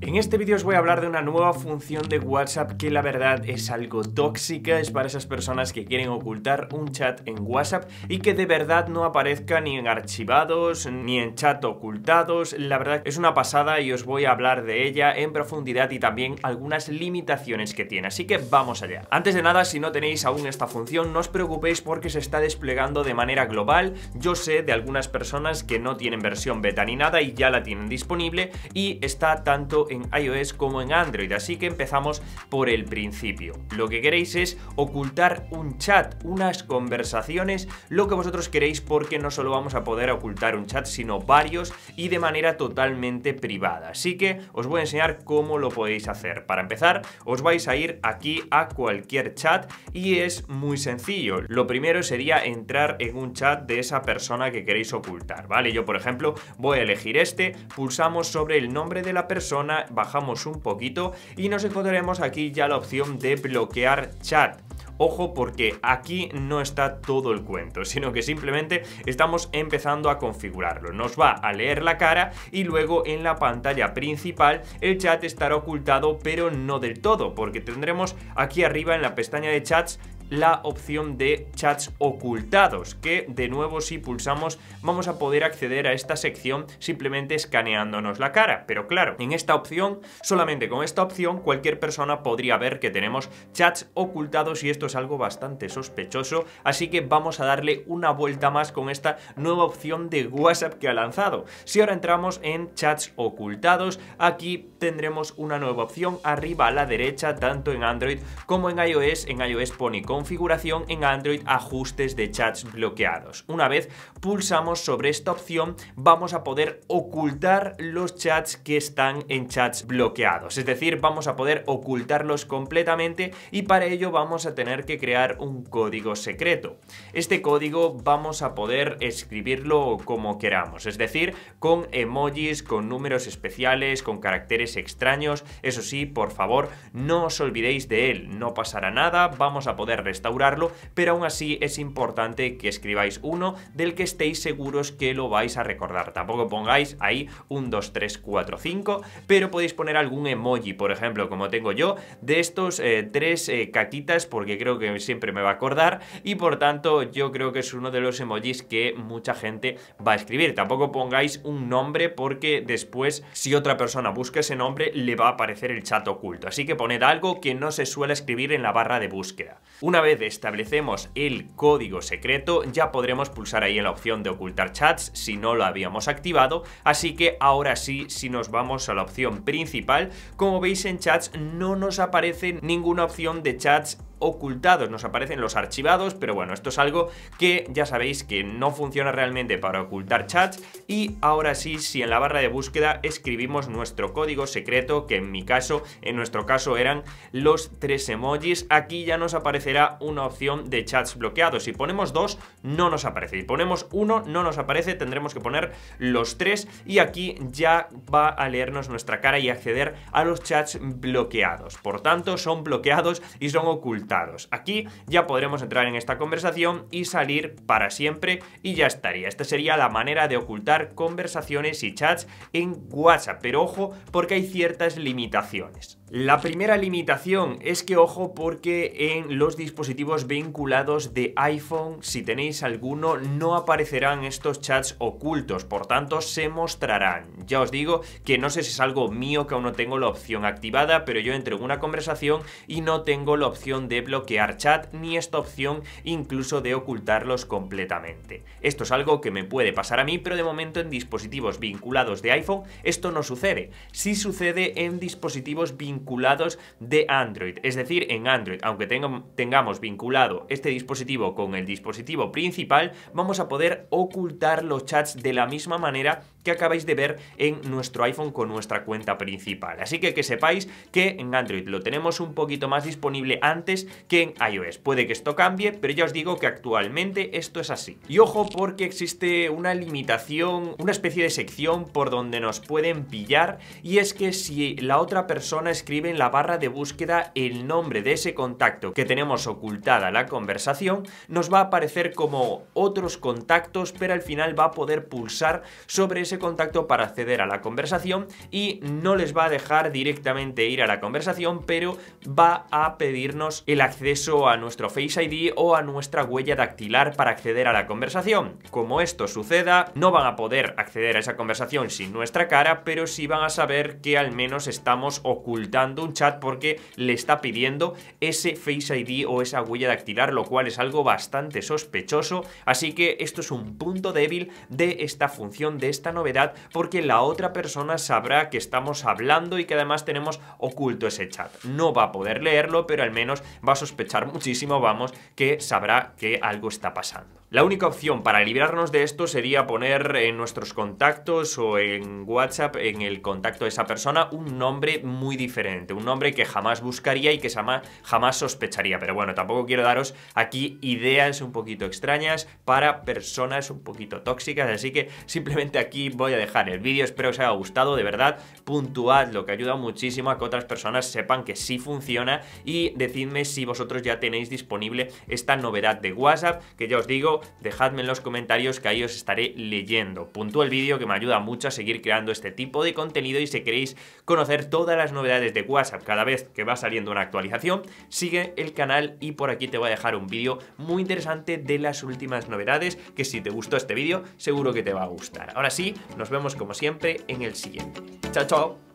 En este vídeo os voy a hablar de una nueva función de WhatsApp que la verdad es algo tóxica, es para esas personas que quieren ocultar un chat en WhatsApp y que de verdad no aparezca ni en archivados ni en chat ocultados, la verdad es una pasada y os voy a hablar de ella en profundidad y también algunas limitaciones que tiene, así que vamos allá. Antes de nada, si no tenéis aún esta función, no os preocupéis porque se está desplegando de manera global, yo sé de algunas personas que no tienen versión beta ni nada y ya la tienen disponible y está tanto en iOS como en Android, así que empezamos por el principio. Lo que queréis es ocultar un chat, unas conversaciones, lo que vosotros queréis porque no solo vamos a poder ocultar un chat, sino varios y de manera totalmente privada. Así que os voy a enseñar cómo lo podéis hacer. Para empezar, os vais a ir aquí a cualquier chat y es muy sencillo. Lo primero sería entrar en un chat de esa persona que queréis ocultar, ¿vale? Yo, por ejemplo, voy a elegir este, pulsamos sobre el nombre de la persona bajamos un poquito y nos encontraremos aquí ya la opción de bloquear chat. Ojo porque aquí no está todo el cuento, sino que simplemente estamos empezando a configurarlo. Nos va a leer la cara y luego en la pantalla principal el chat estará ocultado pero no del todo porque tendremos aquí arriba en la pestaña de chats la opción de chats ocultados, que de nuevo si pulsamos vamos a poder acceder a esta sección simplemente escaneándonos la cara. Pero claro, en esta opción, solamente con esta opción, cualquier persona podría ver que tenemos chats ocultados y esto es algo bastante sospechoso, así que vamos a darle una vuelta más con esta nueva opción de WhatsApp que ha lanzado. Si ahora entramos en chats ocultados, aquí tendremos una nueva opción arriba a la derecha, tanto en Android como en iOS. En iOS pone configuración en Android ajustes de chats bloqueados. Una vez pulsamos sobre esta opción vamos a poder ocultar los chats que están en chats bloqueados, es decir, vamos a poder ocultarlos completamente y para ello vamos a tener que crear un código secreto. Este código vamos a poder escribirlo como queramos, es decir, con emojis, con números especiales, con caracteres extraños, eso sí, por favor, no os olvidéis de él, no pasará nada, vamos a poder restaurarlo, pero aún así es importante que escribáis uno del que estéis seguros que lo vais a recordar. Tampoco pongáis ahí un dos, tres, cuatro, cinco, pero podéis poner algún emoji, por ejemplo, como tengo yo, de estos eh, tres eh, caquitas, porque creo que siempre me va a acordar, y por tanto yo creo que es uno de los emojis que mucha gente va a escribir. Tampoco pongáis un nombre porque después si otra persona busca ese nombre le va a aparecer el chat oculto. Así que poned algo que no se suele escribir en la barra de búsqueda. Una vez establecemos el código secreto, ya podremos pulsar ahí en la opción de ocultar chats si no lo habíamos activado, así que ahora sí, si nos vamos a la opción principal, como veis en chats no nos aparece ninguna opción de chats ocultados, nos aparecen los archivados, pero bueno, esto es algo que ya sabéis que no funciona realmente para ocultar chats y ahora sí, si en la barra de búsqueda escribimos nuestro código secreto, que en mi caso, en nuestro caso eran los tres emojis, aquí ya nos aparecerá una opción de chats bloqueados, si ponemos dos no nos aparece, si ponemos uno no nos aparece, tendremos que poner los tres y aquí ya va a leernos nuestra cara y acceder a los chats bloqueados, por tanto son bloqueados y son ocultos. Aquí ya podremos entrar en esta conversación y salir para siempre y ya estaría. Esta sería la manera de ocultar conversaciones y chats en WhatsApp, pero ojo porque hay ciertas limitaciones. La primera limitación es que ojo porque en los dispositivos vinculados de iPhone, si tenéis alguno, no aparecerán estos chats ocultos, por tanto se mostrarán. Ya os digo que no sé si es algo mío que aún no tengo la opción activada, pero yo entro en una conversación y no tengo la opción de bloquear chat ni esta opción incluso de ocultarlos completamente. Esto es algo que me puede pasar a mí, pero de momento en dispositivos vinculados de iPhone esto no sucede. Sí sucede en dispositivos vinculados vinculados de Android. Es decir, en Android, aunque tengamos vinculado este dispositivo con el dispositivo principal, vamos a poder ocultar los chats de la misma manera que acabáis de ver en nuestro iPhone con nuestra cuenta principal. Así que que sepáis que en Android lo tenemos un poquito más disponible antes que en iOS. Puede que esto cambie, pero ya os digo que actualmente esto es así. Y ojo porque existe una limitación, una especie de sección por donde nos pueden pillar y es que si la otra persona es en la barra de búsqueda el nombre de ese contacto que tenemos ocultada la conversación, nos va a aparecer como otros contactos, pero al final va a poder pulsar sobre ese contacto para acceder a la conversación y no les va a dejar directamente ir a la conversación, pero va a pedirnos el acceso a nuestro Face ID o a nuestra huella dactilar para acceder a la conversación. Como esto suceda, no van a poder acceder a esa conversación sin nuestra cara, pero sí van a saber que al menos estamos ocultando un chat porque le está pidiendo ese Face ID o esa huella dactilar, lo cual es algo bastante sospechoso. Así que esto es un punto débil de esta función, de esta novedad, porque la otra persona sabrá que estamos hablando y que además tenemos oculto ese chat. No va a poder leerlo, pero al menos va a sospechar muchísimo, vamos, que sabrá que algo está pasando. La única opción para librarnos de esto sería poner en nuestros contactos o en WhatsApp, en el contacto de esa persona, un nombre muy diferente un nombre que jamás buscaría y que jamás, sospecharía. Pero bueno, tampoco quiero daros aquí ideas un poquito extrañas para personas un poquito tóxicas, así que simplemente aquí voy a dejar el vídeo, espero que os haya gustado, de verdad, Puntuadlo, que ayuda muchísimo a que otras personas sepan que sí funciona y decidme si vosotros ya tenéis disponible esta novedad de WhatsApp, que ya os digo, dejadme en los comentarios que ahí os estaré leyendo. Punto el vídeo que me ayuda mucho a seguir creando este tipo de contenido y si queréis conocer todas las novedades de WhatsApp cada vez que va saliendo una actualización, sigue el canal y por aquí te voy a dejar un vídeo muy interesante de las últimas novedades que si te gustó este vídeo seguro que te va a gustar. Ahora sí, nos vemos como siempre en el siguiente. Chao, chao.